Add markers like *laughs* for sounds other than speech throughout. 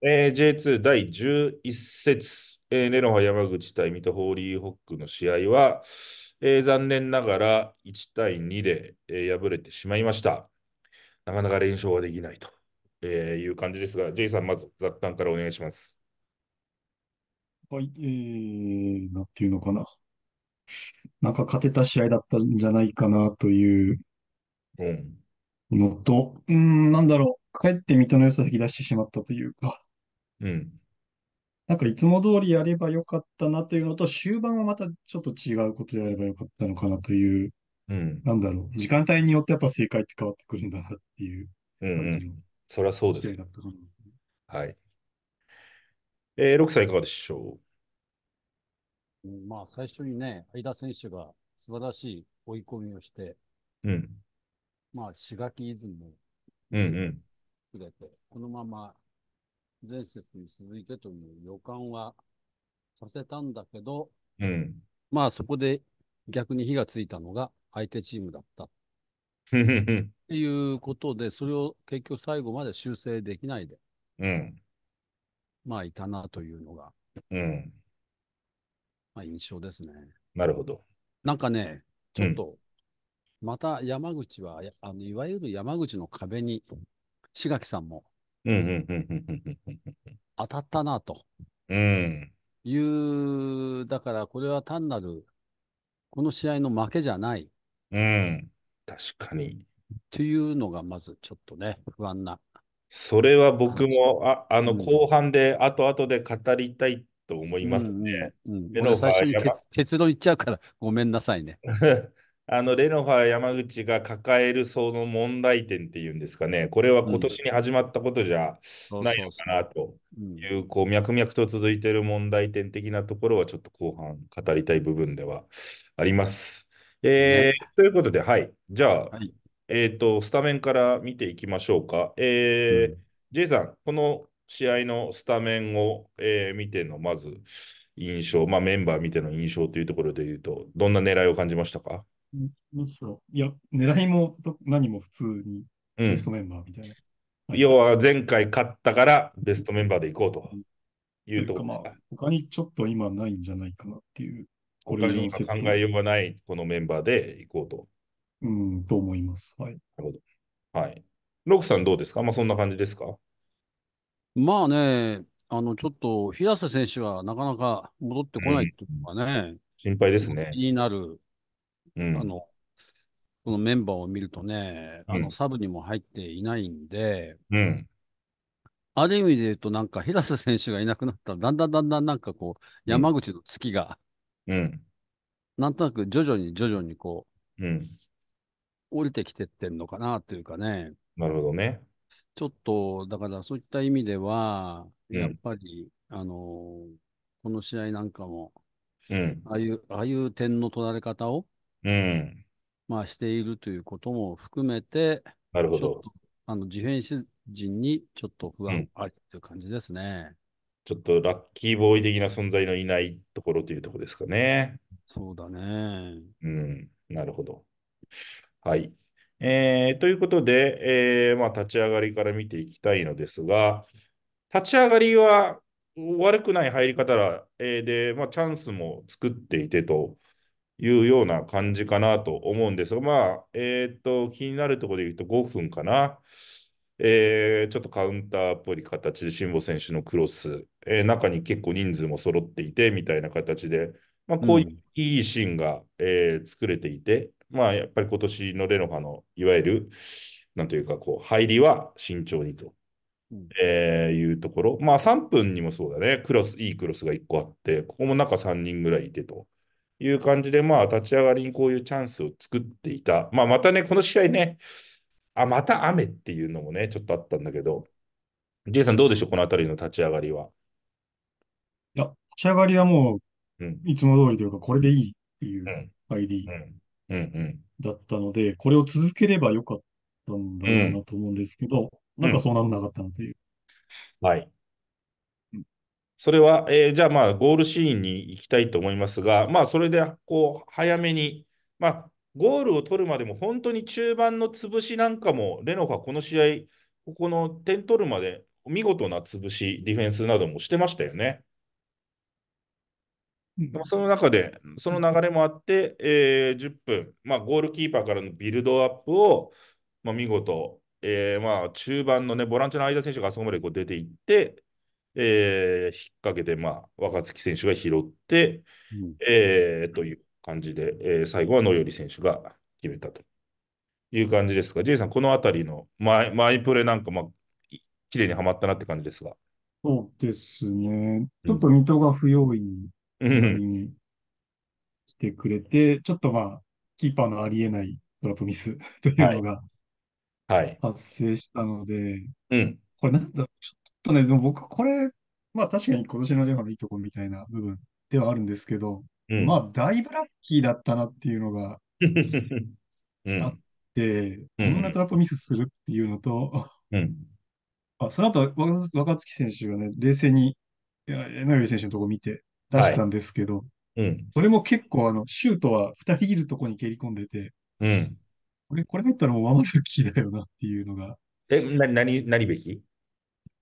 えー、J2 第11節、えー、レノファ山口対水戸ホーリーホックの試合は、えー、残念ながら1対2で、えー、敗れてしまいました。なかなか連勝はできないと、えー、いう感じですが、J さん、まず雑談からお願いします。はい、えー、なんていうのかな。なんか勝てた試合だったんじゃないかなというのと、うん、うんなんだろう、帰って水戸の良さを引き出してしまったというか、うん。なんかいつも通りやればよかったなというのと、終盤はまたちょっと違うことやればよかったのかなという、うん。なんだろう、時間帯によってやっぱ正解って変わってくるんだなっていううん感うじん。のそりゃそうです。ね。はい。えー、六さんいかがでしょうんまあ、最初にね、相田選手が素晴らしい追い込みをして、う。ん。まあ、志垣イズムをうんうん。くれて、このまま前節に続いてという予感はさせたんだけど、うん、まあそこで逆に火がついたのが相手チームだった。っていうことで、それを結局最後まで修正できないで、うん、まあいたなというのが、うん、まあ印象ですね。なるほど。なんかね、ちょっと、また山口は、あのいわゆる山口の壁に、志垣さんも当たったなと。うん。いう、だからこれは単なる、この試合の負けじゃない。うん。確かに。っていうのがまずちょっとね、不安な。それは僕も、ああの、後半で、後々で語りたいと思いますね。うんうんうん、最初に *laughs* 結論言っちゃうから、ごめんなさいね。*laughs* あのレノファ山口が抱えるその問題点っていうんですかね、これは今年に始まったことじゃないのかなという、こう脈々と続いている問題点的なところは、ちょっと後半語りたい部分ではあります。えー、ということで、はい、じゃあ、はい、えーと、スタメンから見ていきましょうか。えー、うん、J さん、この試合のスタメンを、えー、見てのまず印象、まあ、メンバー見ての印象というところでいうと、どんな狙いを感じましたかむしろ、いや、狙いも何も普通にベストメンバーみたいな。うん、要は前回勝ったからベストメンバーでいこうというところですか。うん、かまあ、他にちょっと今ないんじゃないかなっていう。他に考えようがないこのメンバーでいこうと。うん、と思います。はい。なるほど。はい。ロクさんどうですかまあそんな感じですかまあね、あのちょっと平瀬選手はなかなか戻ってこないっていうのがね、うん、心配ですね。気になるうん、あの、このメンバーを見るとね、あのサブにも入っていないんで、うん、ある意味で言うと、なんか、平瀬選手がいなくなったら、だんだんだんだんなんかこう、山口の月が、うん、なんとなく徐々に徐々にこう、うん、降りてきてってんのかなというかね。なるほどね。ちょっと、だからそういった意味では、やっぱり、うん、あのー、この試合なんかも、うん、ああいう、ああいう点の取られ方を、うん。まあ、しているということも含めて、なるほど。あのディフェンス陣にちょっと不安ありという感じですね、うん、ちょっとラッキーボーイ的な存在のいないところというところですかね。そうだね。うん、なるほど。はい。えー、ということで、えーまあ、立ち上がりから見ていきたいのですが、立ち上がりは悪くない入り方ら、えー、で、まあ、チャンスも作っていてというような感じかなと思うんですが、まあ、えっ、と、気になるところで言うと5分かな。えー、ちょっとカウンターっぽい形で、辛坊選手のクロス、えー、中に結構人数も揃っていてみたいな形で、まあ、こういういいシーンが、うん、えー、作れていて、まあ、やっぱり今年のレノファのいわゆる、なんというか、こう、入りは慎重にと、うん、えいうところ、まあ、3分にもそうだね、クロス、いいクロスが1個あって、ここも中3人ぐらいいてと。いう感じで、まあ、立ち上がりにこういうチャンスを作っていた。まあ、またね、この試合ね、あ、また雨っていうのもね、ちょっとあったんだけど、J さんどうでしょう、このあたりの立ち上がりは。いや、立ち上がりはもう、いつも通りというか、これでいいっていう ID だったので、これを続ければよかったんだろうなと思うんですけど、なんかそうなんなかったなという。はい。それは、えー、じゃあまあゴールシーンに行きたいと思いますが、まあそれでこう早めに、まあゴールを取るまでも本当に中盤の潰しなんかも、レノファこの試合、ここの点取るまで見事な潰し、ディフェンスなどもしてましたよね。うん、その中で、その流れもあって、えー、10分、まあ、ゴールキーパーからのビルドアップを、まあ、見事、えー、まあ中盤の、ね、ボランチの間選手があそこまでこう出ていって、えー、引っ掛けて、まあ、若月選手が拾って、うん、えー、という感じで、えー、最後は野頼選手が決めたという感じですが、イさん、このあたりのマイプレなんか、まあ、綺麗にはまったなって感じですが。そうですね。ちょっと水戸が不用意に、来してくれて、ちょっとまあ、キーパーのありえないドラップミスというのが、はい、発生したので、うん、これなんだろう、ちょっとね、でも僕、これ、まあ確かに今年のジェファのいいとこみたいな部分ではあるんですけど、まあ、だいぶラッキーだったなっていうのが *laughs* あって、こんなんトラップミスするっていうのと、*laughs* あ、その後若、若月選手がね、冷静に、いや江上選手のとこ見て出はしたんですけど、うん。それも結構、あの、シュートは2人いるとこに蹴り込んでて、うん。これ、これだったらもうまもラッキーだよなっていうのが、え、な、なに、なにべき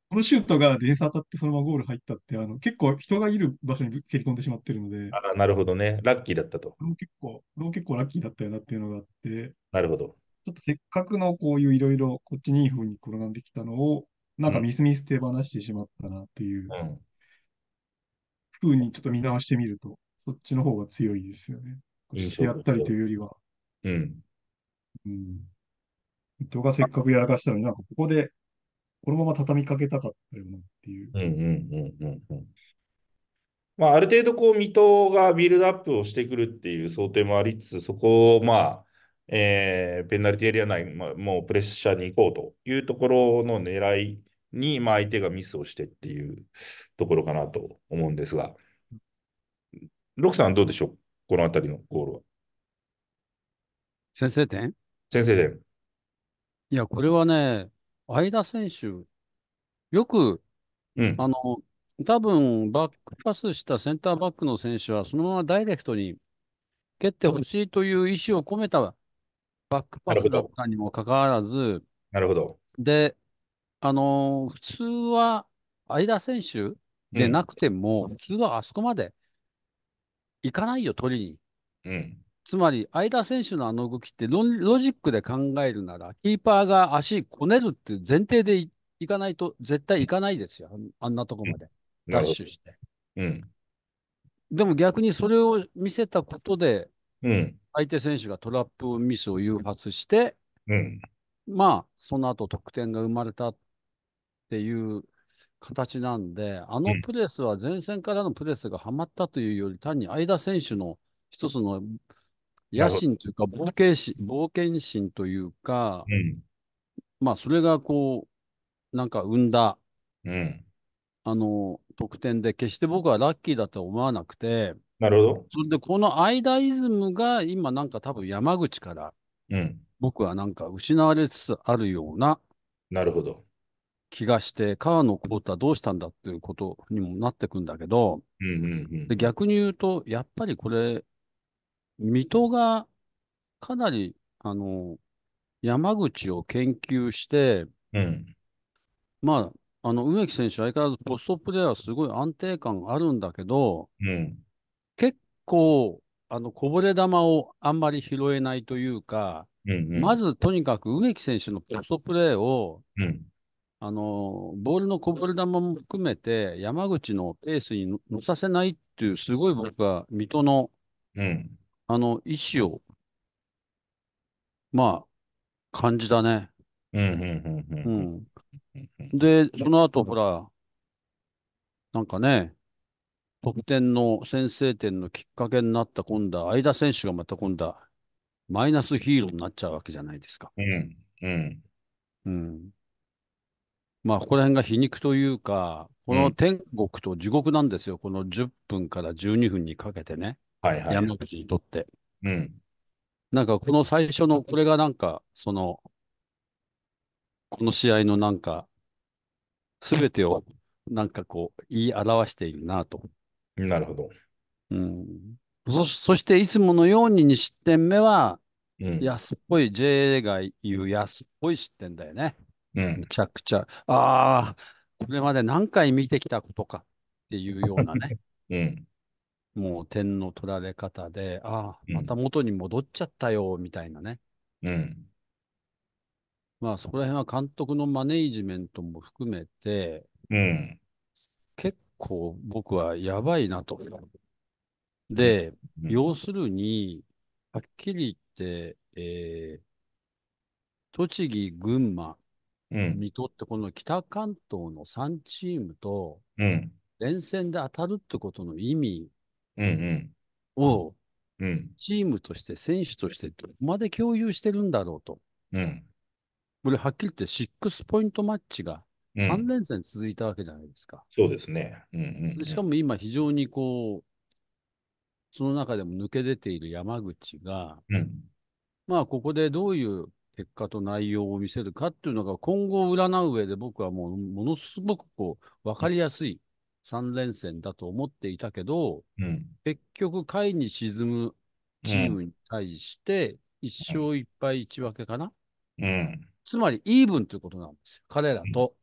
このシュートがディフェンス当たってそのままゴール入ったって、あの結構人がいる場所に蹴り込んでしまってるので、あなるほどね、ラッキーだったと。これも結構、これも結構ラッキーだったよなっていうのがあって、なるほど。ちょっとせっかくのこういういろいろこっちにいい風に転がんできたのを、なんかミスミス手放してしまったなっていう、うん、風にちょっと見直してみると、そっちの方が強いですよね。してやったりというよりは。うん。うん。人がせっかくやらかしたのになんかここでこのまま畳みかけたかったよなっていう。うんうんうんうんうん。まあ、ある程度、こう、水戸がビルドアップをしてくるっていう想定もありつつ、そこを、まあ、えー、ペナルティエリア内、まあ、もうプレッシャーに行こうというところの狙いに、まあ、相手がミスをしてっていうところかなと思うんですが、ロクさん、どうでしょう、このあたりのゴールは。先制点先制点。いや、これはね、相田選手、よく、うん。あの、多分バックパスしたセンターバックの選手は、そのままダイレクトに蹴ってほしいという意思を込めたバックパスだったにもかかわらず、なるほど。で、あのー普通は相田選手でなくても、普通はあそこまで行かないよ、取りに。うん。つまり、相田選手のあの動きってロ、ロジックで考えるなら、キーパーが足こねるっていう前提でいいかないと、絶対いかないですよ、あんなとこまで、ダッシュして。うん、でも逆にそれを見せたことで、相手選手がトラップミスを誘発して、うん、まあ、その後得点が生まれたっていう形なんで、あのプレスは前線からのプレスがはまったというより、単に相田選手の一つの野心というか、冒険心、冒険心というか、うん、まあ、それがこう、なんか生んだ、うん、あの、得点で、決して僕はラッキーだと思わなくて、なるほど。それで、この間イズムが今なんか多分山口から、うん、僕はなんか失われつつあるような、なるほど。気がして、川野幸太どうしたんだっていうことにもなってくんだけど、うんうんうん、で逆に言うと、やっぱりこれ、水戸がかなり、あの、山口を研究して、うん。まあ、あの、植木選手、相変わらずポストプレーはすごい安定感あるんだけど、うん。結構、あの、こぼれ球をあんまり拾えないというか、うん。うん。まずとにかく植木選手のポストプレーを、うん。あの、ボールのこぼれ球も含めて、山口のペースに乗乗させないっていう、すごい僕は水戸のうん。あの、意志を、まあ、感じだね。うんで、その後、ほら、なんかね、得点の先制点のきっかけになった今度は、相田選手がまた今度は、マイナスヒーローになっちゃうわけじゃないですか。うんまあ、ここら辺が皮肉というか、この天国と地獄なんですよ。この10分から12分にかけてね。はいはい。山口にとって。うん。なんかこの最初の、これがなんか、その、この試合のなんか、すべてをなんかこう、言い表しているなと。なるほど。うん。そそして、いつものように2失点目は、うん、安っぽい、JA が言う安っぽい失点だよね。うん、めちゃくちゃ、ああ、これまで何回見てきたことかっていうようなね。*laughs* うん、もう点の取られ方で、ああ、また元に戻っちゃったよ、みたいなね。うん。まあ、そこら辺は監督のマネージメントも含めて、うん。結構僕はやばいなと。で、うん、要するに、はっきり言って、えー、栃木、群馬、にと水戸ってこの北関東の3チームと連戦で当たるってことの意味うんをうん。うん。チームとして、選手としてどこまで共有してるんだろうと。うん。これはっきり言って6ポイントマッチがうん3連戦続いたわけじゃないですか。そうですね。うんうん、うでん。しかも今非常にこう、その中でも抜け出ている山口が、うん。まあここでどういう結果と内容を見せるかっていうのが今後を占う上で僕はもうものすごくこう分かりやすい3連戦だと思っていたけど、うん、結局、下位に沈むチームに対して、1勝1敗1分けかな、うん、つまり、イーブンということなんですよ、彼らと。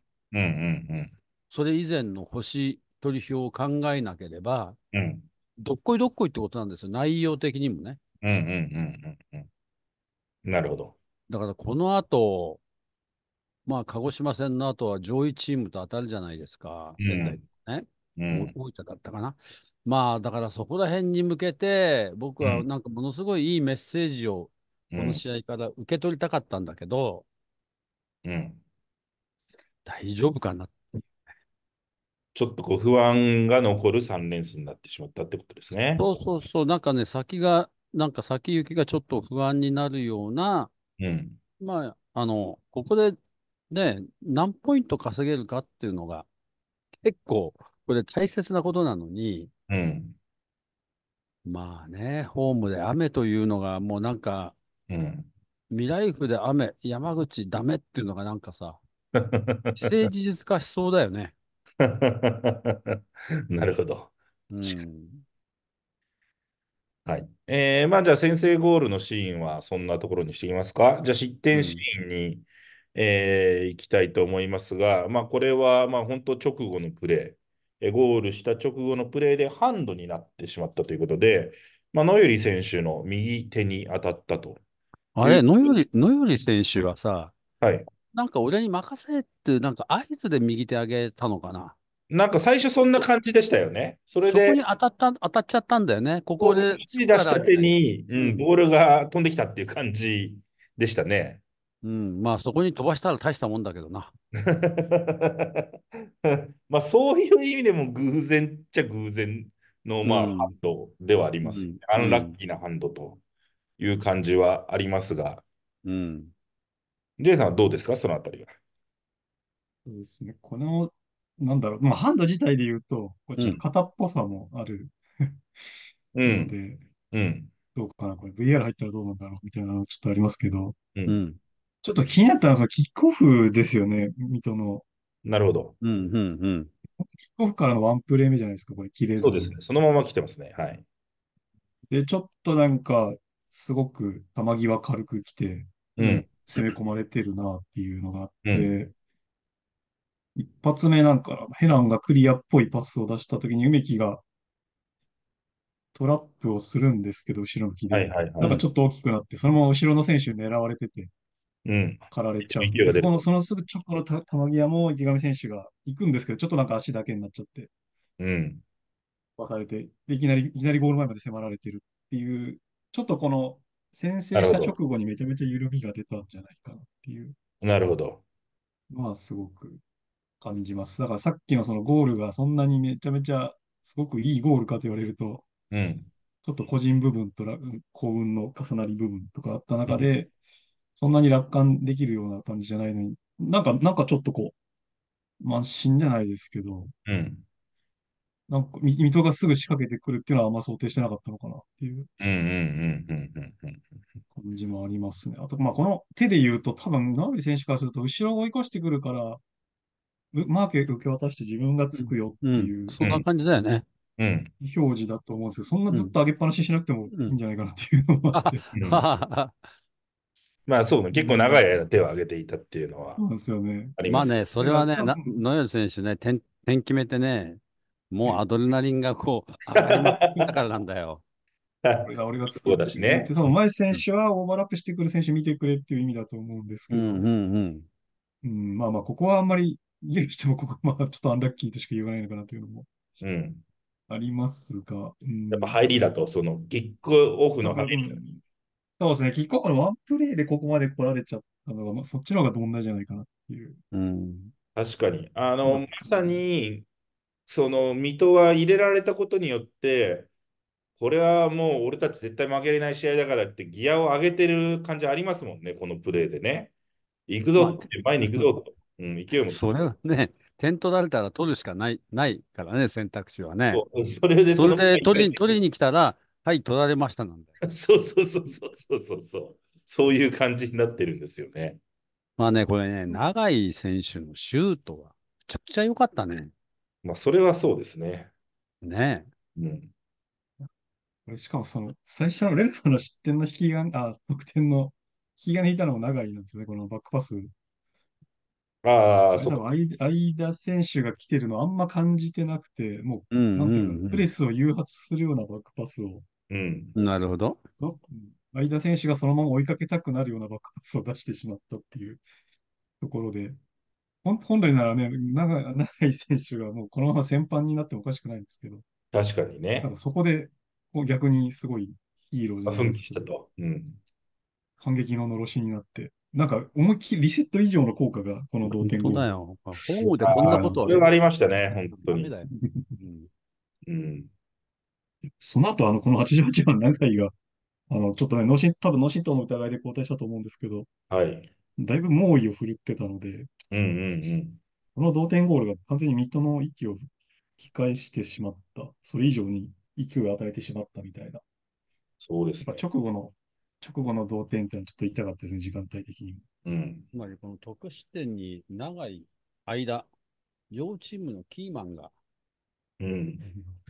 それ以前の星取り表を考えなければ、うん、どっこいどっこいってことなんですよ、内容的にもね。なるほど。だから、この後、まあ、鹿児島戦の後は上位チームと当たるじゃないですか、仙台ね。うん、大分だったかな。まあだからそこら辺に向けて僕はなんかものすごいいいメッセージをこの試合から受け取りたかったんだけど、うん、うん、大丈夫かなちょっとこう不安が残る3連戦になってしまったってことですね。そうそうそう、なんかね、先が、なんか先行きがちょっと不安になるような、うん、まあ、あの、ここでね、何ポイント稼げるかっていうのが、結構、これ大切なことなのに、うん。まあね、ホームで雨というのがもうなんか、うん。未来府で雨、山口ダメっていうのがなんかさ、*laughs* 既成事実化しそうだよね。*laughs* なるほど。うん、はい。えー、まあじゃあ先制ゴールのシーンはそんなところにしていますか。じゃあ失点シーンに、うん、えー、行きたいと思いますが、まあこれはまあ本当直後のプレゴールした直後のプレーでハンドになってしまったということで、まあ、ノヨリ選手の右手に当たったと。あれ、ノヨリ、ノヨリ選手はさ、はい。なんか俺に任せって、なんか合図で右手上げたのかな。なんか最初そんな感じでしたよね。それで。こに当たった、当たっちゃったんだよね。ここで。打ち出した手に、うん、ボールが飛んできたっていう感じでしたね。うん、まあそこに飛ばしたら大したもんだけどな。*laughs* まあそういう意味でも偶然っちゃ偶然のまあハンドではあります、ね、うん、アンラッキーなハンドという感じはありますが。うん。イさんはどうですか、そのあたりは。そうですね。この、なんだろう、まあハンド自体で言うと、こちょっと片っぽさもある、うん。で、うん。どうかな、これ VR 入ったらどうなんだろうみたいなのちょっとありますけど。うん。ちょっと気になったのは、キックオフですよね、水戸の。なるほど。うんうんうん。キックオフからのワンプレー目じゃないですか、これ、綺麗そうですね。そのまま来てますね。はい。で、ちょっとなんか、すごく球際軽く来て、うん、攻め込まれてるなっていうのがあって、うん、一発目なんか、ヘランがクリアっぽいパスを出したときに、梅木がトラップをするんですけど、後ろ向きで。はいはいはい、なんかちょっと大きくなって、そのまま後ろの選手狙われてて、うん、られちゃう。そのそのすぐ直後のた球際も池上選手が行くんですけど、ちょっとなんか足だけになっちゃって、うん。分かれてで、いきなり、いきなりゴール前まで迫られてるっていう、ちょっとこの先制した直後にめちゃめちゃ緩みが出たんじゃないかなっていう。なるほど。まあ、すごく感じます。だからさっきのそのゴールがそんなにめちゃめちゃすごくいいゴールかと言われると、うん、ちょっと個人部分と幸運の重なり部分とかあった中で、そんなに楽観できるような感じじゃないのに、なんか、なんかちょっとこう、満身じゃないですけど、うん。なんか、水戸がすぐ仕掛けてくるっていうのはあんま想定してなかったのかなっていううんうんうんうんうん感じもありますね。あと、まあ、この手で言うと、多分、ナブリ選手からすると、後ろを追い越してくるから、マーケット受け渡して自分がつくよっていう、うんそんな感じだよね。うん。表示だと思うんですけど、そんなずっと上げっぱなししなくてもいいんじゃないかなっていうのもあって。はまあそうね、結構長い間手を挙げていたっていうのはあります、ね、まあね、それはね、野吉選手ね点、点決めてね、もうアドレナリンがこう、だからなんだよ。俺が俺がそうだね。多分、前選手はオーバーラップしてくる選手見てくれっていう意味だと思うんですけど、うんうんうんうん、まあまあ、ここはあんまり言うしても、ここはまあちょっとアンラッキーとしか言わないのかなというのも。うんありますが、うん、やっぱ入りだと、そのゲックオフの入りそうですね、キックオフのワンプレーでここまで来られちゃったのが、まあ、そっちの方が問題じゃないかなっていう。うん、確かに。あの、まさに、その、水戸は入れられたことによって、これはもう俺たち絶対負けれない試合だからってギアを上げてる感じありますもんね、このプレーでね。行くぞって、前に行くぞと。うん、勢いも。それはね、点取られたら取るしかないないからね、選択肢はね。それでそれで取り取りに来たら、はい、取られましたなんで。*laughs* そうそうそうそうそうそう。そういう感じになってるんですよね。まあね、これね、長井選手のシュートは、めちゃくちゃ良かったね。まあ、それはそうですね。ねえ。うん。しかも、その、最初のレフの失点の引き金、あ、得点の引き金引いたのも長井なんですね、このバックパス。ああ、そうか。相田選手が来てるのあんま感じてなくて、もう、うんなんていうか、プレスを誘発するようなバックパスをうん。なるほど。そう。相田選手がそのまま追いかけたくなるようなバックを出してしまったっていうところで、本来ならね、長い選手がもうこのまま先般になってもおかしくないんですけど、確かにね。かそこで逆にすごいヒーローに。奮起したと。うん。反撃ののろしになって、なんか思いっきりリセット以上の効果がこの同点ゴール。そうだよ。ホームでこんなことは、それがありましたね、本当に。*laughs* うんその後、あの、この88番長井が、あの、ちょっとね、脳震、多分脳震盪の疑いで交代したと思うんですけど、はい。だいぶ猛威を振るってたので、うんうんうん。この同点ゴールが完全に水戸の息を引き返してしまった。それ以上に勢いを与えてしまったみたいな。そうですね。直後の、直後の同点ってのはちょっと痛かったですね、時間帯的にも。うん。つまり、この得失点に長い間、両チームのキーマンが、うん。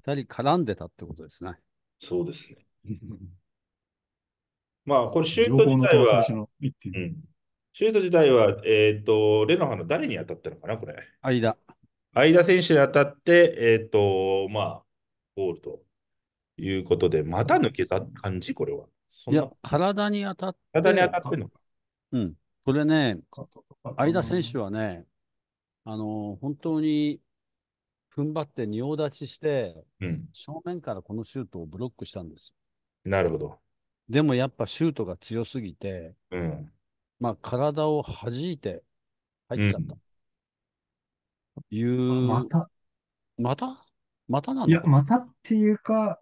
二人絡んでたってことですね。そうですね。*laughs* まあ、これ、シュート自体は、うん、シュート自体は、えっ、ー、と、レノハの誰に当たったのかな、これ。間。間選手に当たって、えっ、ー、と、まあ、ゴールということで、また抜けた感じ、これは。いや、体に当たって。体に当たってんのか。うん。これね、間選手はね、あの、本当に踏ん張って仁王立ちして、うん、正面からこのシュートをブロックしたんです。なるほど。でもやっぱシュートが強すぎて、うん、まあ体を弾いて入っちゃった。うん、いう。またまたまたなんだいや、またっていうか、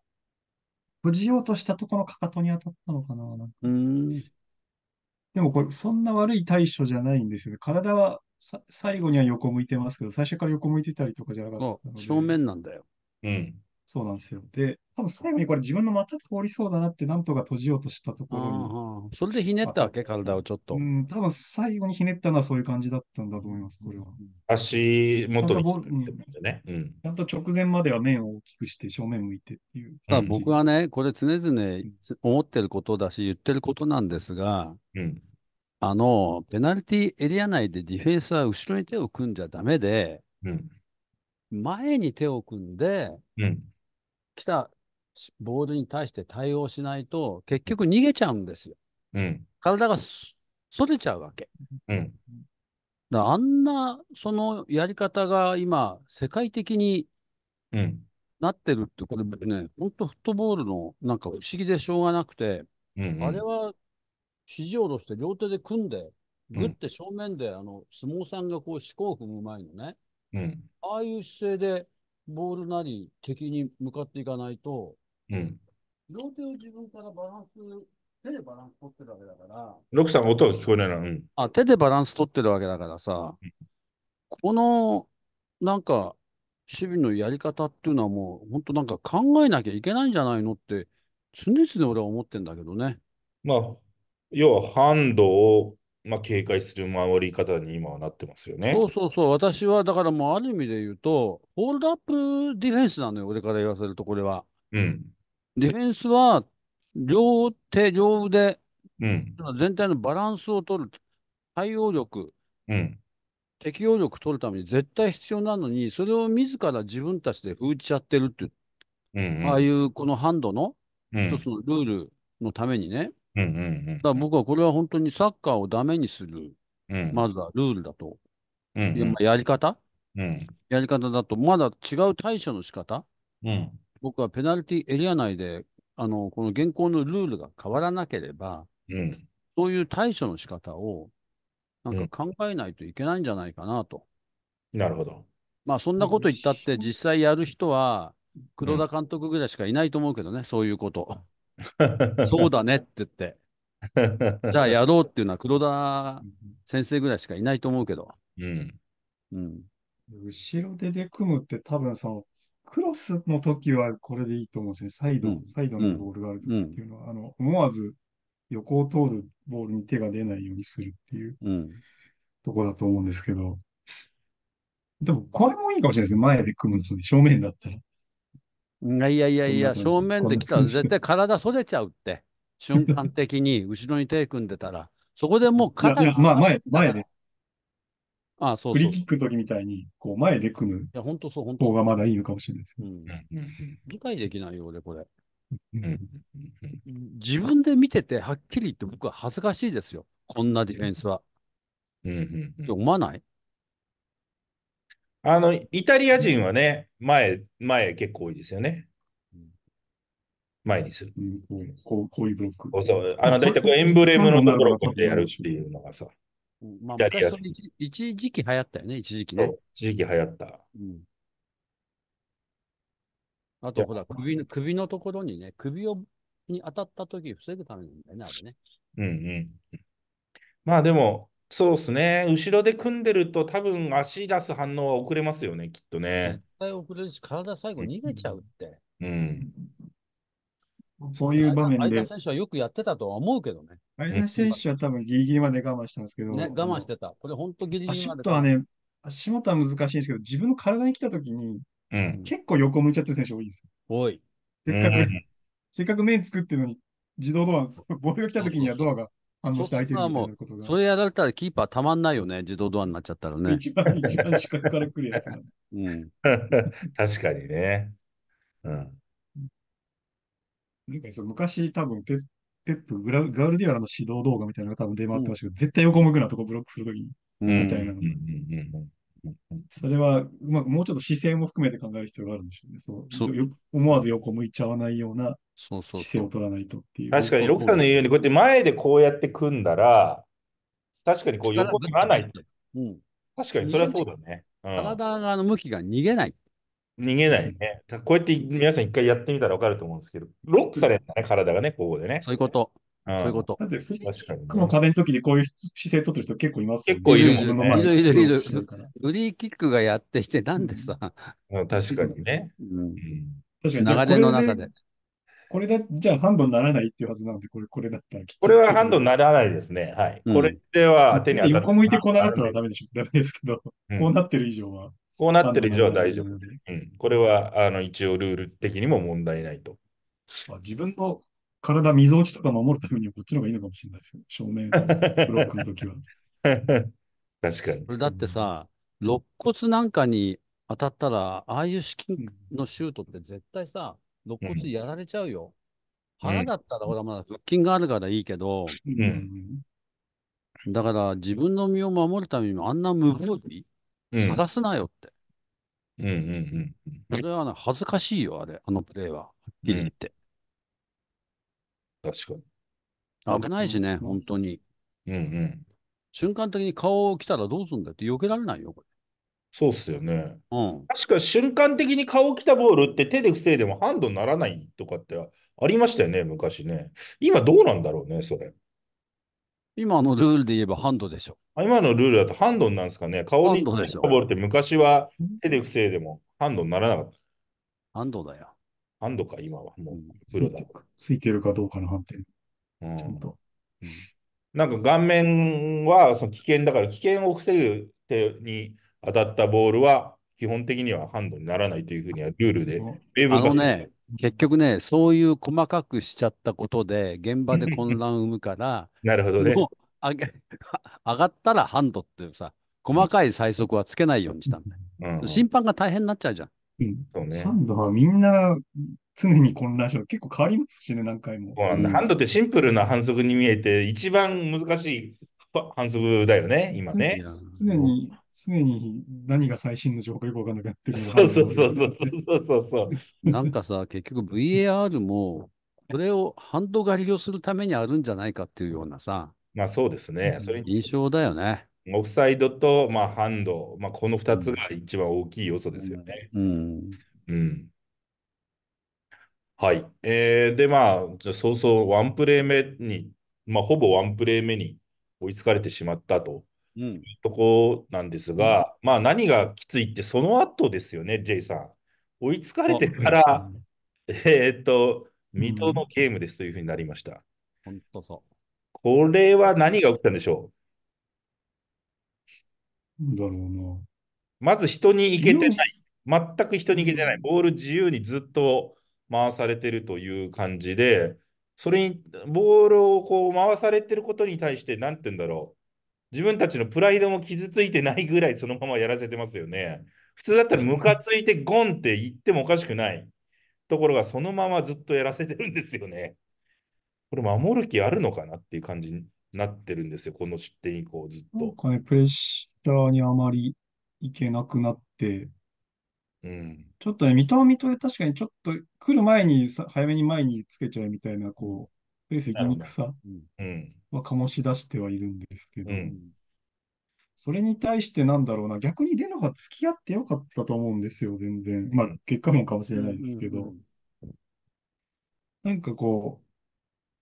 閉じようとしたところのかかとに当たったのかな。なんかでもこれ、そんな悪い対処じゃないんですよね。体は最後には横向いてますけど、最初から横向いてたりとかじゃなかったので。正面なんだよ。うん。そうなんですよ。で、多分最後にこれ自分の股通りそうだなってなんとか閉じようとしたところに。それでひねったわけ体をちょっと。うん、多分最後にひねったのはそういう感じだったんだと思います、これは。足元に、ねうん、ちゃんと直前までは面を大きくして正面向いてっていう。僕はね、これ常々思ってることだし、言ってることなんですが、うん、あの、ペナルティエリア内でディフェンスは後ろに手を組んじゃダメで、前に手を組んで、来たボールに対して対応しないと、結局逃げちゃうんですよ。体がそれちゃうわけ。うん、だあんな、そのやり方が今、世界的になってるって、これね、本当フットボールのなんか不思議でしょうがなくて、あれは肘を下ろして両手で組んで、ぐって正面で、あの、相撲さんがこう、四股を踏む前のね、うん、ああいう姿勢で、ボールなり敵に向かっていかないと、うん、両手を自分からバランス、手でバランス取ってるわけだから。ロクさん、音が聞こえないな、うん、あ、手でバランス取ってるわけだからさ、この、なんか、守備のやり方っていうのはもう、本当なんか考えなきゃいけないんじゃないのって、常々俺は思ってんだけどね。まあ、要はハンドを、まあ、警戒する回り方に今はなってますよね。そうそうそう、私はだからもうある意味で言うと、ホールドアップディフェンスなのよ、俺から言わせると、これは。うん、ディフェンスは両手、両腕、うん、全体のバランスを取る、対応力、うん、適応力取るために絶対必要なのに、それを自ら自分たちで封じちゃってるっていう、うんうん、ああいうこのハンドの一つのルールのためにね。うんうんうん。だから僕はこれは本当にサッカーをダメにする、まずはルールだと。うんまあやり方うんやり方だと、まだ違う対処の仕方うん僕はペナルティエリア内で、あの、この現行のルールが変わらなければ、そういう対処の仕方を、なんか考えないといけないんじゃないかなと。なるほど。まあ、そんなこと言ったって、実際やる人は、黒田監督ぐらいしかいないと思うけどね、そういうこと。そうだねって言って。*laughs* じゃあやろうっていうのは黒田先生ぐらいしかいないと思うけど。うん。うん、後ろ手で組むって多分そのクロスの時はこれでいいと思うんですね。サイド、うん、サイドのボールがある時っていうのは、うん、あの思わず横を通るボールに手が出ないようにするっていう、とこだと思うんですけど。でもこれもいいかもしれないですね。前で組むの正面だったら。いやいやいや、正面で来たら絶対体反れちゃうって、*laughs* 瞬間的に後ろに手組んでたら、そこでもう肩いやいや、まあ前、前で。ああそうフリーキックの時みたいに、こう前で組むいや本当そう本当方がまだいいのかもしれないです、うん理解できないよ、俺、これ。自分で見てて、はっきり言って僕は恥ずかしいですよ。こんなディフェンスは。って思わないあの、イタリア人はね、前、前結構多いですよね。前にする。うんこうこういうブロック。そうあの、だいたいエンブレムのところをこうやってやるっていうのがさ。まあ、イタリ昔アそれ一一時期流行ったよね、一時期ね。一時期流行った。うんあと、ほら、首の、首のところにね、首を、に当たった時防ぐためなんだよね、あれね。うんうん。まあでも、そうですね。後ろで組んでると、多分足出す反応は遅れますよね、きっとね。絶対遅れるし、体最後逃げちゃうって。うん。そういう場面で。相田選手はよくやってたとは思うけどね。相田選手は多分ギリギリまで我慢したんですけど。ね、我慢してた。これ本当ギリギリ足元はね、足元は難しいんですけど、自分の体に来たときに、結構横向いちゃってる選手多いです。おい。せっかく、せっかく面作ってるのに、自動ドア、ボールが来たときにはドアが反応して相手にことが。それやられたらキーパーたまんないよね、自動ドアになっちゃったらね。一番一番四角から来るやつなの。うん、確かにね。うん。なんかその昔多分ペッペップグラ、ガールディアラの指導動画みたいなのが多分出回ってましたけど、うん、絶対横向くなとこブロックするときに、みたいなうんうんうんうんそれは、うまく、もうちょっと姿勢も含めて考える必要があるんでしょうね。そう思わず横向いちゃわないような姿勢を取らないとっていう。そうそうそう確かに、ロッカーの言うように、こうやって前でこうやって組んだら、確かにこう横取らない。うん、確かに、それはそうだね。うん、体側の向きが逃げない。逃げないね。こうやって皆さん一回やってみたら分かると思うんですけど、ロックされるんだね、体がね、ここでね。そういうこと。そういうこと。だって、フリックの壁の時にこういう姿勢取ってる人結構います、ね、結構いるもんね。いるいるいる。フリーキックがやってきて、なんでさ。うん、確かにね。うん、確かに。流れの中で。これだ、じゃあハンドにならないっていうはずなので、これ、これだったらこれはハンドにならないですね。はい。これでは手に当たる。横向いてこうなったらダメでしょ。ダメですけど、こうなってる以上は。こうなってる以上は大丈夫うん。これは、あの、一応ルール的にも問題ないと。自分の体、水落ちとか守るためにはこっちの方がいいのかもしれないですよ。正面、ブロックの時は。*laughs* 確かに。これだってさ、肋骨なんかに当たったら、ああいう資金のシュートって絶対さ、肋骨やられちゃうよ。うん、腹だったらほら、まだ腹筋があるからいいけど、うん、だから自分の身を守るためにもあんな無防備、探すなよって。うんうんうん。それは、恥ずかしいよ、あれ、あのプレーは。はっきり言って。確かに。危ないしね、本当に。うんうん。瞬間的に顔を来たらどうすんだって避けられないよ、これ。そうっすよね。うん。確か瞬間的に顔を来たボールって手で防いでもハンドにならないとかってありましたよね、昔ね。今どうなんだろうね、それ。今のルールで言えばハンドでしょ。今のルールだとハンドなんですかね。顔に来たボールって昔は手で防いでもハンドにならなかった。ハンドだよ。ハンドか、今は。もう、プロだ。ついてるかどうかの判定。うん、ちゃんと。うん、なんか顔面はその危険だから、危険を防ぐ手に当たったボールは、基本的にはハンドにならないというふうにはルールで、あのね、結局ね、そういう細かくしちゃったことで、現場で混乱を生むから、*laughs* なるほどね。上げ *laughs* 上がったらハンドってさ、細かい最速はつけないようにしたんだうん、審判が大変になっちゃうじゃん。うん。そうね。ハンドはみんな常に混乱して結構変わりますしね、何回も。うんハンドってシンプルな反則に見えて、一番難しい反則だよね、今ね。常に、常に何が最新の情報かよくわかんなくなってる。*laughs* そうそうそうそうそうそうそう。なんかさ、結局 VAR も、これをハンド狩りをするためにあるんじゃないかっていうようなさ。まあそうですね。それ印象だよね。オフサイドと、まあ、ハンド、まあ、この2つが一番大きい要素ですよね。うん。うん、はい。えー、で、まあ、じゃそうそう、ワンプレー目に、まあ、ほぼワンプレー目に追いつかれてしまったというとこなんですが、うん、まあ、何がきついって、その後ですよね、J さん。追いつかれてから、えっと、水戸のゲームですというふうになりました。本当そう。これは何が起きたんでしょうだろうな。まず人に行けてない。全く人に行けてない。ボール自由にずっと回されてるという感じで、それに、ボールをこう回されてることに対して、なんて言うんだろう。自分たちのプライドも傷ついてないぐらいそのままやらせてますよね。普通だったらムカついてゴンって言ってもおかしくないところがそのままずっとやらせてるんですよね。これ守る気あるのかなっていう感じになってるんですよ、この失点以降ずっと。プレッシにあまり行けなくなって、うん。ちょっとね、三笘三笘で確かにちょっと来る前にさ、早めに前につけちゃうみたいな、こう、プレス行きにくさは醸し出してはいるんですけど、うん、それに対してなんだろうな、逆にレノが付き合ってよかったと思うんですよ、全然。まあ、結果もかもしれないですけど。なんかこ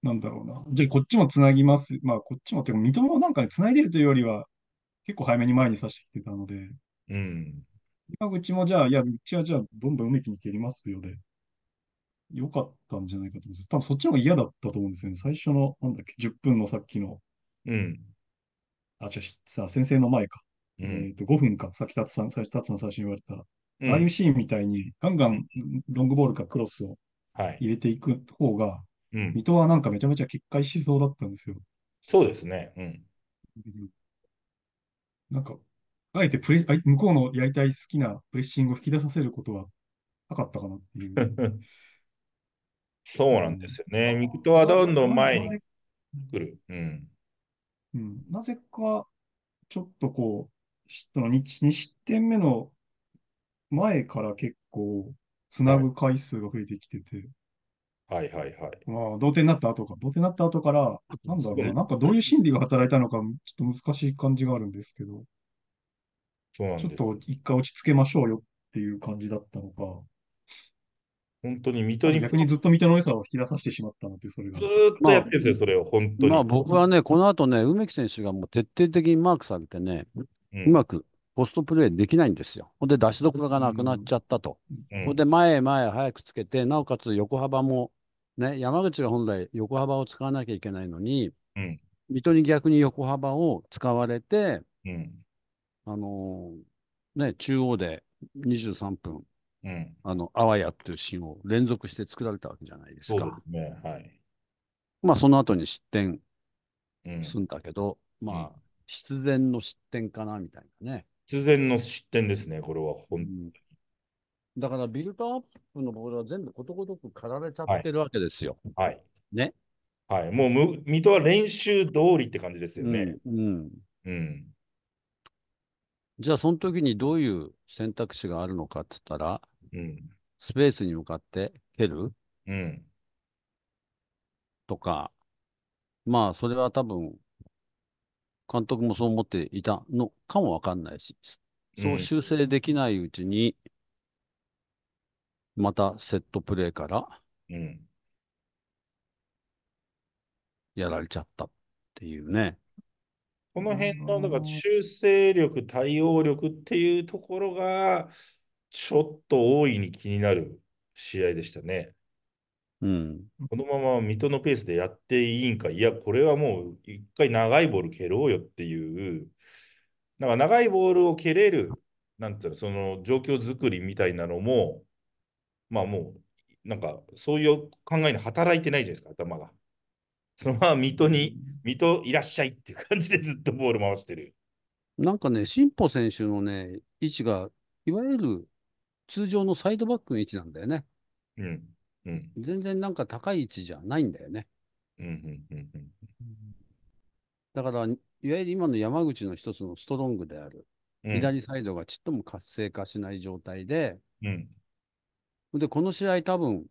う、なんだろうな。で、こっちもつなぎます。まあ、こっちも、でも、三笘もなんかつ、ないでるというよりは、結構早めに前にさしてきてたので、うん。今口もじゃあ、いや、うちはじゃあ、どんどんめ木に蹴りますよで、よかったんじゃないかと思うんです多分そっちの方が嫌だったと思うんですよね。最初の、なんだっけ、10分のさっきの、うん。あ、じゃさ、先生の前か。うん、えっ、と、5分か、さっきつさん、最初、達さん最初に言われた、うん、ああいうシーンみたいに、ガンガンロングボールかクロスを入れていく方が、はいうん、水戸はなんかめちゃめちゃ決壊しそうだったんですよ。そうですね。うん。なんか、あえてプレ向こうのやりたい好きなプレッシングを引き出させることはなかったかなっていう。そうなんですよね。ミクトはどんどん前に来る。うん。うん、なぜか、ちょっとこう、その 2, 2失点目の前から結構、つなぐ回数が増えてきてて、はいはいはい。まあ、同点になった後か、同点になった後から、なんだろうな、なんかどういう心理が働いたのか、ちょっと難しい感じがあるんですけど、そうなんちょっと一回落ち着けましょうよっていう感じだったのか、本当に水戸に。逆にずっと水戸の良さを引き出させてしまったのって、それが。ずっとやってるんですよ、それを、本当に。まあ、僕はね、この後ね、梅木選手がもう徹底的にマークされてね、うん、うまくポストプレーできないんですよ。ほんで、出しどころがなくなっちゃったと。うん、ほんで、前へ前へ早くつけて、なおかつ横幅もね、山口が本来横幅を使わなきゃいけないのに、うん、水戸に逆に横幅を使われて、うん、あのー、ね、中央で23分、うん、あの、あわやっていうシーンを連続して作られたわけじゃないですか。すね、はい。まあ、その後に失点すんだけど、うん、まあ、必然の失点かな、みたいなね。必然の失点ですね、これは、本だからビルドアップのボールは全部ことごとく刈られちゃってるわけですよ。はい。はい、ね。はい。もうむ、水戸は練習通りって感じですよね。うん。うん。うん、じゃあ、その時にどういう選択肢があるのかって言ったら、うん、スペースに向かって蹴る、うん、とか、まあ、それは多分、監督もそう思っていたのかもわかんないし、そう修正できないうちに、うんまたセットプレーからうん。やられちゃったっていうね。この辺の、だから修正力、対応力っていうところが、ちょっと大いに気になる試合でしたね。うん。このまま水戸のペースでやっていいんか、いや、これはもう一回長いボール蹴ろうよっていう、なんか長いボールを蹴れる、なんていうの、その状況作りみたいなのも、まあもう、なんかそういう考えに働いてないじゃないですか、頭が。そのまま水戸に、水戸いらっしゃいっていう感じでずっとボール回してる。なんかね、進歩選手のね、位置が、いわゆる通常のサイドバックの位置なんだよね。うん。うん、全然なんか高い位置じゃないんだよね。うんうんうんうん、だから、いわゆる今の山口の一つのストロングである、うん、左サイドがちっとも活性化しない状態で、うん、で、この試合多分、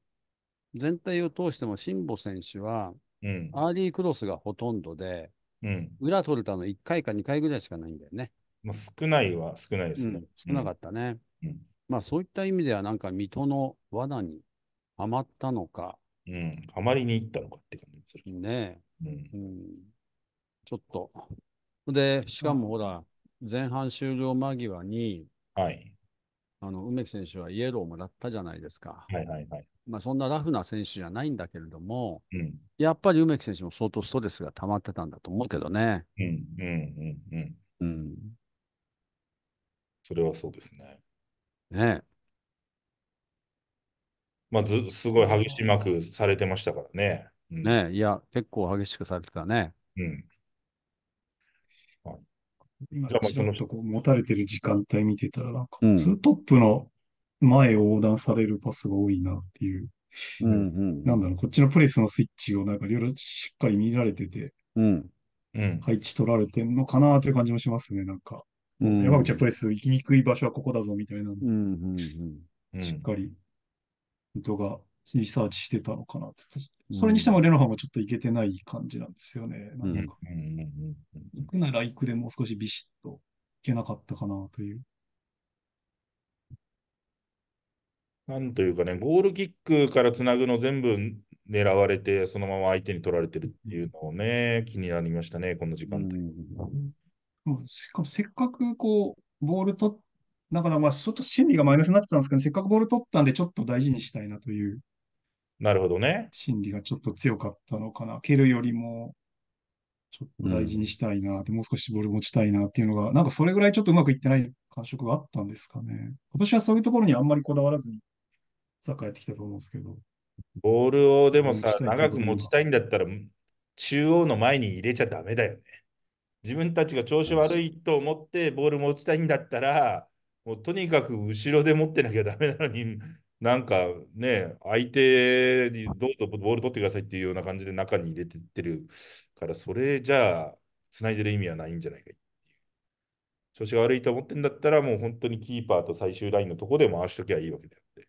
全体を通しても辛坊選手は、うん、アーリークロスがほとんどで、うん、裏取れたの1回か2回ぐらいしかないんだよね。まあ、少ないは少ないですね。うん、少なかったね。まあそういった意味では、なんか水戸の罠にはまったのか。うん、はまりに行ったのかって感じする。ねえ、うんちょっと。で、しかもほら、前半終了間際に、はい、あの梅木選手はイエローもらったじゃないですか。まあ、そんなラフな選手じゃないんだけれども、うん、やっぱり梅木選手も相当ストレスが溜まってたんだと思うけどね。うんそれはそうですね。ねまあず、すごい激しまくされてましたからね。うん、ねいや、結構激しくされてたね。うん。今、ちょっとこう持たれてる時間帯見てたら、なんか、ツートップの前を横断されるパスが多いなっていう。うんうんなんだろう、こっちのプレスのスイッチをなんかいろいろしっかり見られてて、配置取られてんのかなという感じもしますね、なんか。山口はプレス行きにくい場所はここだぞみたいな。んで。しっかり、人がリサーチしてたのかなって。それにしてもレノファもちょっといけてない感じなんですよね。なんか、行くなら行くでもう少しビシッといけなかったかなという。なんというかね、ゴールキックからつなぐの全部狙われて、そのまま相手に取られてるっていうのをね、気になりましたね、この時間帯。うん、しかもせっかくこう、ボール取っなんかまあちょっと心理がマイナスになってたんですけど、せっかくボール取ったんで、ちょっと大事にしたいなというなるほどね。心理がちょっと強かったのかな。蹴るよりも、ちょっと大事にしたいなって、うん、もう少しボール持ちたいなっていうのが、なんかそれぐらいちょっとうまくいってない感触があったんですかね。今年はそういうところにあんまりこだわらずに、サッカーやってきたと思うんですけど。ボールをでもさ、長く持ちたいんだったら、中央の前に入れちゃダメだよね。自分たちが調子悪いと思ってボール持ちたいんだったら、もうとにかく後ろで持ってなきゃダメなのに、なんかね、相手にどうぞボール取ってくださいっていうような感じで中に入れてってるから、それじゃあ、つないでる意味はないんじゃないか調子が悪いと思ってんだったら、もう本当にキーパーと最終ラインのとこで回しときゃいいわけであって、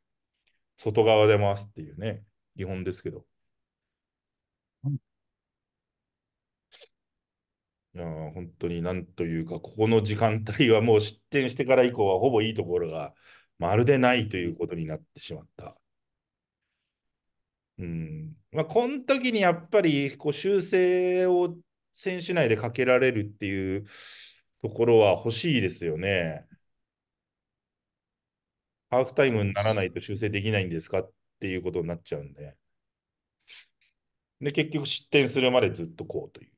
外側で回すっていうね、基本ですけど。いや本当になんというか、ここの時間帯はもう失点してから以降はほぼいいところがまるでないということになってしまった。うんまあ、この時にやっぱりこう修正を選手内でかけられるっていうところは欲しいですよね。ハーフタイムにならないと修正できないんですかっていうことになっちゃうんで。で、結局失点するまでずっとこうという。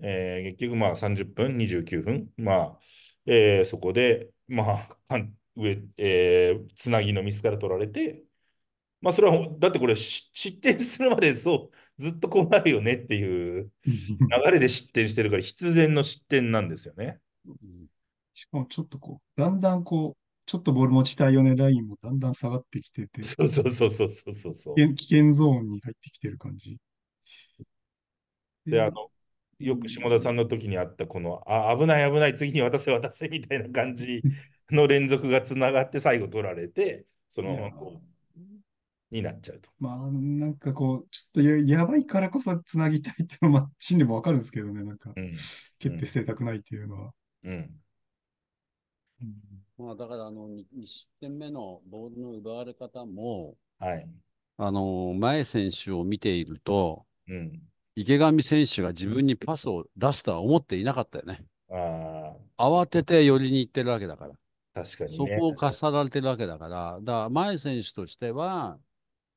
えー、結局まあ30分、29分、まあ、えー、そこで、まあ、上、えー、つなぎのミスから取られて、まあ、それは、だってこれ、失点するまでそう、ずっとこうなるよねっていう流れで失点してるから、必然の失点なんですよね。しかもちょっとこう、だんだんこう、ちょっとボール持ちたいよねラインもだんだん下がってきてて、そうそうそうそうそうそう危険。危険ゾーンに入ってきてる感じ。で、あの、よく下田さんの時にあった、この、あ、危ない危ない、次に渡せ渡せみたいな感じの連続がつながって最後取られて、そのままこう、になっちゃうと。まあ、なんかこう、ちょっとややばいからこそつなぎたいっていうのは、心理もわかるんですけどね、なんか、うん、決定してたくないっていうのは。うん。うん、まあ、だからあの2、2失点目のボールの奪われ方も、はい、あの前選手を見ていると、うん、池上選手が自分にパスを出すとは思っていなかったよね。あ慌てて寄りに行ってるわけだから。確かに、ね、そこを重なってるわけだから、だから前選手としては、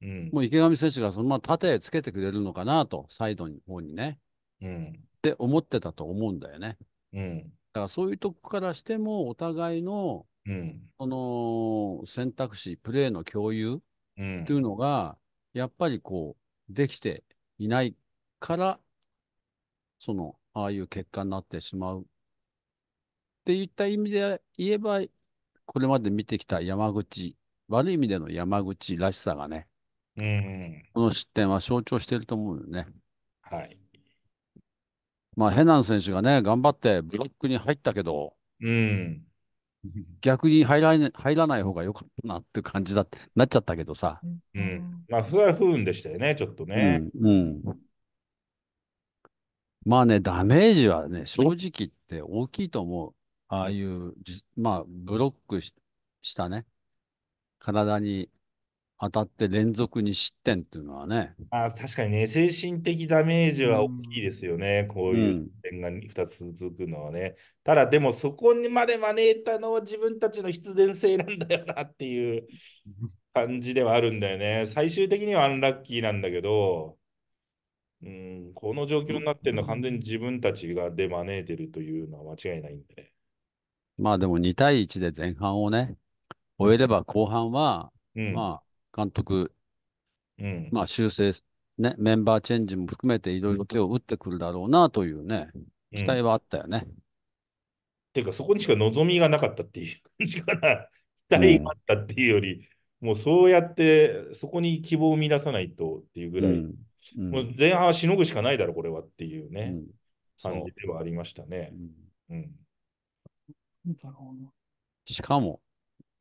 うん、もう池上選手がそのまま盾つけてくれるのかなと、サイドの方にね。うん、って思ってたと思うんだよね。うん、だからそういうとこからしても、お互いの、うん、その選択肢、プレーの共有っていうのが、やっぱりこう、できていないから、その、ああいう結果になってしまう。っていった意味で言えば、これまで見てきた山口、悪い意味での山口らしさがね、うん、この失点は象徴していると思うよね。はい。まあ、ヘナン選手がね、頑張ってブロックに入ったけど、うん、逆に入ら,、ね、入らない方が良かったなって感じだってなっちゃったけどさ。うん。まあ、不は不運でしたよね、ちょっとね。うん、うん、まあね、ダメージはね、正直言って大きいと思う。ああいう、じまあ、ブロックし、したね、体に当たって連続に失点っていうのはね、あ確かにね、精神的ダメージは大きいですよね、こういう点が2つ続くのはね。ただ、でもそこにまで招いたのは自分たちの必然性なんだよなっていう *laughs* 感じではあるんだよね。最終的にはアンラッキーなんだけど、うん、この状況になってるのは完全に自分たちがで招いてるというのは間違いないんでね。まあでも2対1で前半をね、終えれば後半は、うん、まあ監督、うん、まあ修正、ね、メンバーチェンジも含めていろいろ手を打ってくるだろうなというね、期待はあったよね。うん、っていうか、そこにしか望みがなかったっていう感じかな。期待があったっていうより、もうそうやって、そこに希望を乱出さないとっていうぐらい、もう前半はしのぐしかないだろ、これはっていうね、感じではありましたね。うんだろうな。しかも、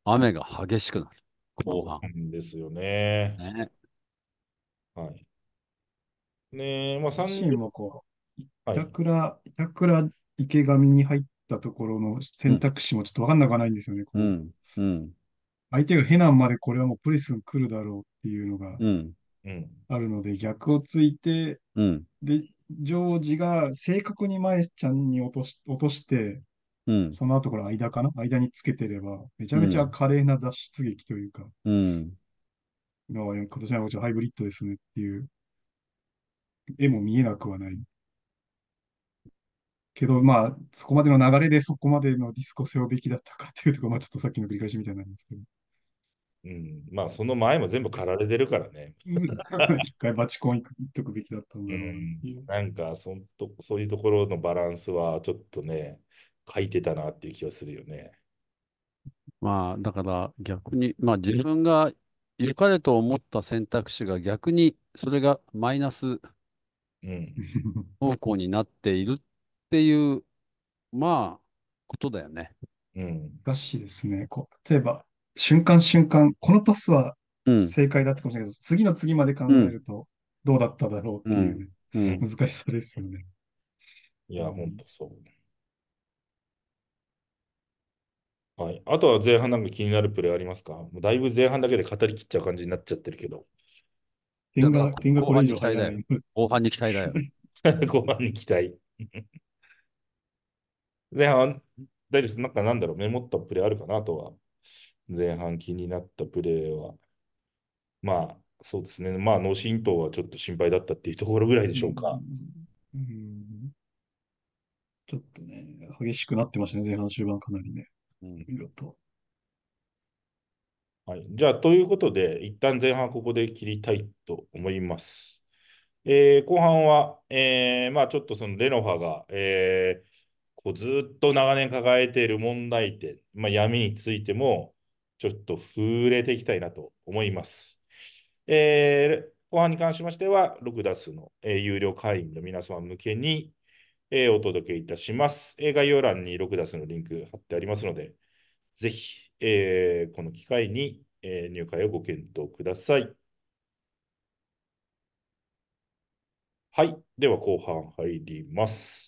雨が激しくなる。後半。ですよね。ねはい。ねえ、まあ3人。チこう、板倉、板倉池上に入ったところの選択肢もちょっと分かんなくはないんですよね。うん。うん、相手がヘナンまでこれはもうプレスに来るだろうっていうのがあるので、逆をついて、うん、で、ジョージが正確に前ちゃんに落とし落として、その後の間かな間につけてれば、めちゃめちゃ華麗な脱出劇というか、うん、今今年はもちろんハイブリッドですねっていう、絵も見えなくはない。けど、まあ、そこまでの流れでそこまでのディスコ性うべきだったかっていうところ、まあ、ちょっとさっきの繰り返しみたいなんですけど。うん、まあ、その前も全部かられてるからね。一回バチコン行っとくべきだったんだろう、うん、なんかそんと、そういうところのバランスはちょっとね、書いてたなっていう気はするよね。まあ、だから逆に、まあ自分が良かれと思った選択肢が逆にそれがマイナスうん。方向になっているっていう、まあ、ことだよね。うん。難しいですね。こう例えば、瞬間瞬間、このパスはうん。正解だったかもしれないけど、次の次まで考えるとどうだっただろううっていん。う、うん。難しさですよね。いや、本当そう。はい。あとは前半なんか気になるプレーありますかもうだいぶ前半だけで語り切っちゃう感じになっちゃってるけど。点が、点がこれ以上入らない。後半に期待だよ。*laughs* 後半に期待。*laughs* 前半、大丈夫です。なんかなんだろう、メモったプレーあるかな、あとは。前半気になったプレーは。まあ、そうですね。まあ、脳震盪はちょっと心配だったっていうところぐらいでしょうか。うん、うん、ちょっとね、激しくなってましたね、前半終盤かなりね。うん、色と。はい。じゃあ、ということで、一旦前半ここで切りたいと思います。えー、後半は、えー、まあちょっとそのレノファが、えー、こうずっと長年抱えている問題点、まあ、闇についても、ちょっと触れていきたいなと思います。えー、後半に関しましては、6ダスの、え有料会員の皆様向けに、えー、お届けいたします。えー、概要欄に6ダスのリンク貼ってありますので、ぜひ、えー、この機会に、えー、入会をご検討ください。はい。では後半入ります。